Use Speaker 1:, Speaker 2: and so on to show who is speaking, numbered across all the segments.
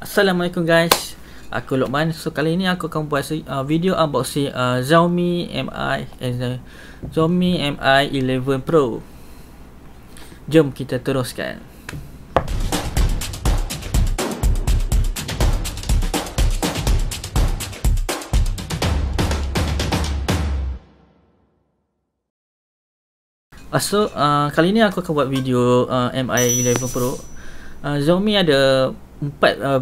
Speaker 1: Assalamualaikum guys Aku Lokman. So kali ni aku akan buat uh, video unboxing uh, Xiaomi Mi uh, eh, Xiaomi Mi 11 Pro Jom kita teruskan uh, So uh, kali ni aku akan buat video uh, Mi 11 Pro uh, Xiaomi ada empat uh,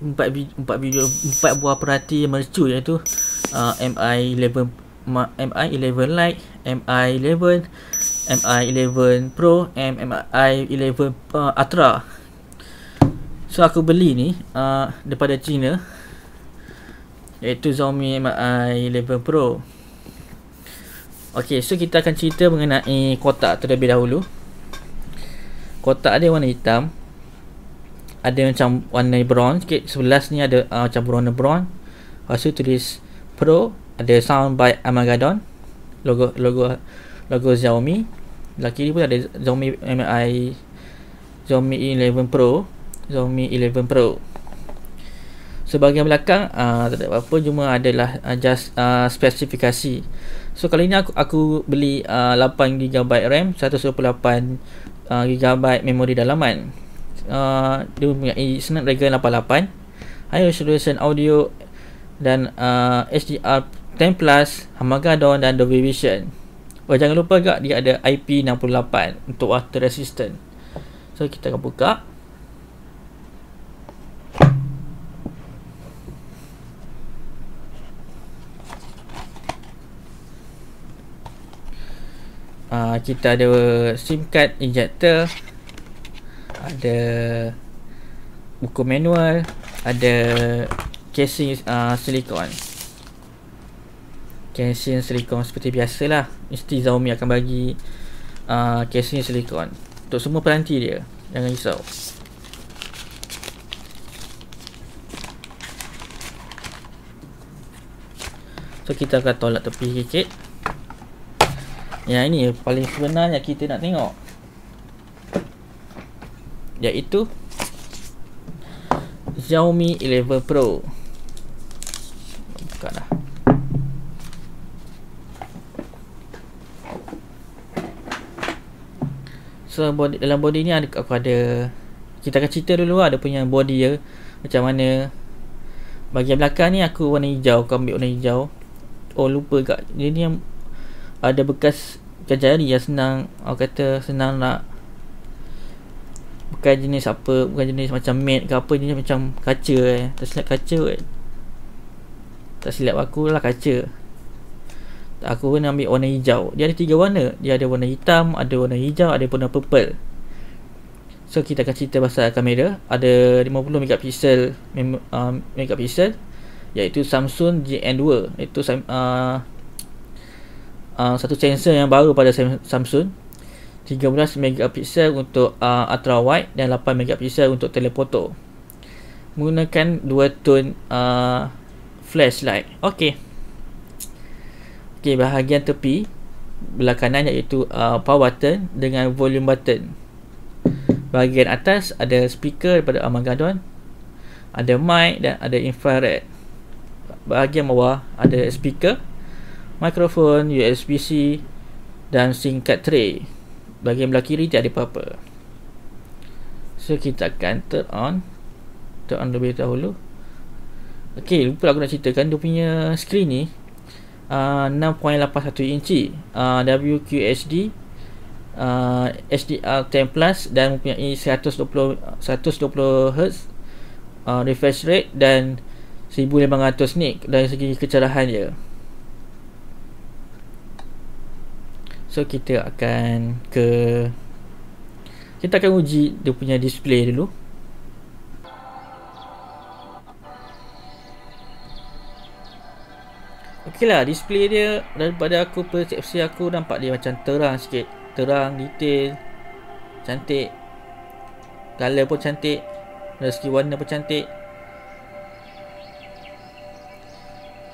Speaker 1: empat video empat video empat buah perhati yang mercu yang uh, MI 11 MI 11 Lite, MI 11, MI 11 Pro, MI 11 uh, Ultra. So aku beli ni uh, daripada China iaitu Xiaomi MI 11 Pro. Okey, so kita akan cerita mengenai kotak terlebih dahulu. Kotak dia warna hitam ada macam warna brown sikit sebelah ni ada uh, macam warna brown lepas tu tulis pro ada sound by Amagadon logo logo logo Xiaomi belah kiri pun ada Xiaomi MI Xiaomi 11 Pro Xiaomi 11 Pro sebahagian so, belakang uh, tak ada apa-apa cuma adalah uh, just uh, spesifikasi so kali ni aku aku beli uh, 8 GB RAM 128 uh, GB memori dalaman Uh, dia mempunyai Snapdragon 88 High Resolution Audio dan uh, HDR 10 Plus Hamagadon dan Dolby Vision oh, jangan lupa juga dia ada IP68 untuk water resistant so kita akan buka Uh, kita ada SIM card injector ada buku manual ada casing uh, silikon casing silikon seperti biasa biasalah mesti Xiaomi akan bagi uh, casing silikon untuk semua peranti dia jangan risau so kita akan tolak tepi sikit yang ini paling sebenarnya kita nak tengok iaitu Xiaomi 11 Pro buka dah so body, dalam body ni ada, aku ada kita akan cerita dulu ada lah punya body dia macam mana bahagian belakang ni aku warna hijau aku ambil warna hijau oh lupa kat dia ni yang ada bekas kejari yang senang aku kata senang nak bukan jenis apa bukan jenis macam mat ke apa jenis macam kaca eh tak silap kaca eh. tak silap aku lah kaca aku pun ambil warna hijau dia ada tiga warna dia ada warna hitam ada warna hijau ada warna purple so kita akan cerita pasal kamera ada 50 megapixel mem- uh, megapixel iaitu Samsung GN2 Itu uh, uh, satu sensor yang baru pada Samsung 13 megapiksel untuk uh, ultra wide dan 8 megapiksel untuk telephoto menggunakan 2 tone uh, flashlight Okey. Okey bahagian tepi belah kanan iaitu uh, power button dengan volume button bahagian atas ada speaker daripada Armageddon ada mic dan ada infrared bahagian bawah ada speaker microphone, USB-C dan sync card tray bahagian belah kiri tiada apa-apa so kita akan turn on turn on lebih dahulu ok lupa aku nak ceritakan dia punya screen ni uh, 6.81 inci uh, WQHD uh, HDR10 plus dan mempunyai 120 120Hz uh, refresh rate dan 1500 nit dari segi kecerahan dia So kita akan ke Kita akan uji dia punya display dulu Okey lah display dia daripada aku persepsi aku nampak dia macam terang sikit Terang, detail Cantik Color pun cantik Dari segi warna pun cantik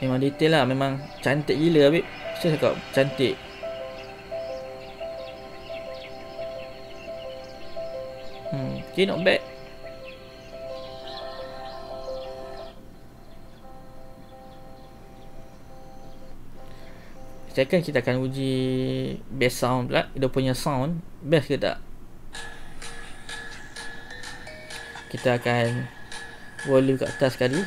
Speaker 1: Memang detail lah memang cantik gila habis Saya cakap cantik Okay, not bad. Sekarang kita akan uji bass sound pula. Dia punya sound bass ke tak? Kita akan volume kat atas sekali.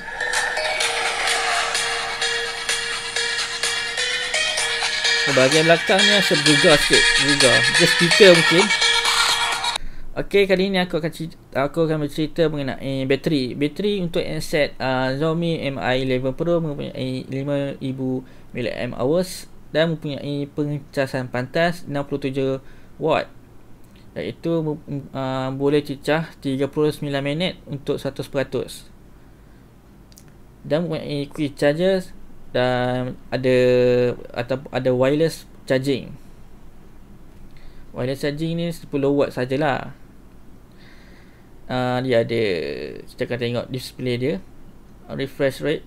Speaker 1: Bahagian belakangnya sebuga sikit. Sebuga. Just speaker mungkin. Okey, kali ini aku akan cerita, aku akan bercerita mengenai bateri. Bateri untuk headset uh, Xiaomi Mi 11 Pro mempunyai 5000 mAh dan mempunyai pengecasan pantas 67 watt. Iaitu uh, boleh cicah 39 minit untuk 100%. Dan mempunyai quick charger dan ada atau ada wireless charging. Wireless charging ni 10 watt sajalah uh, dia ada kita akan tengok display dia refresh rate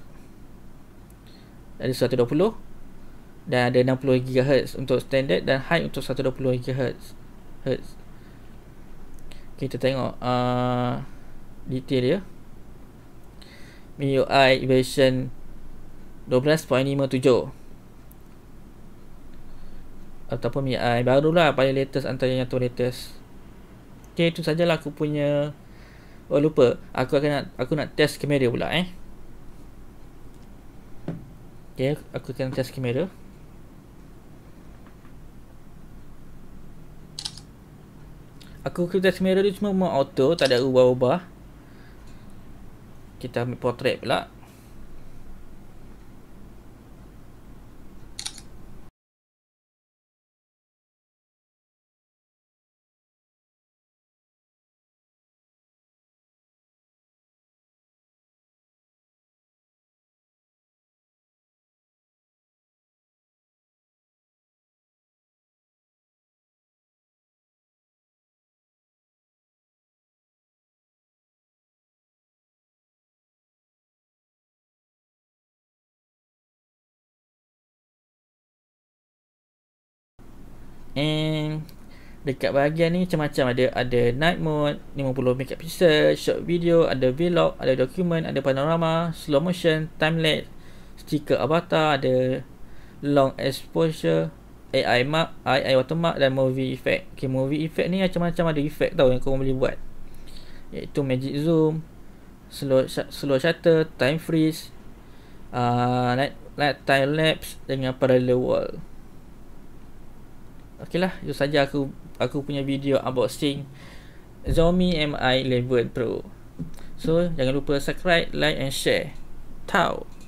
Speaker 1: ada 120 dan ada 60 GHz untuk standard dan high untuk 120 GHz Hz. kita tengok uh, detail dia MIUI version 12.57 ataupun MIUI barulah paling latest antara yang tu latest Okay, itu sajalah aku punya Oh lupa aku akan nak, aku nak test kamera pula eh. Okey aku akan test kamera. Aku kira test kamera dia cuma auto tak ada ubah-ubah. Kita ambil portrait pula. And dekat bahagian ni macam-macam ada ada night mode, 50 megapixel, short video, ada vlog, ada dokumen, ada panorama, slow motion, time lapse, sticker avatar, ada long exposure, AI mark, AI watermark dan movie effect. Okay, movie effect ni macam-macam ada effect tau yang kau boleh buat. Iaitu magic zoom, slow slow shutter, time freeze, uh, night, night time lapse dengan parallel world lah, itu saja aku aku punya video unboxing Xiaomi Mi 11 Pro. So, jangan lupa subscribe, like and share. Ciao.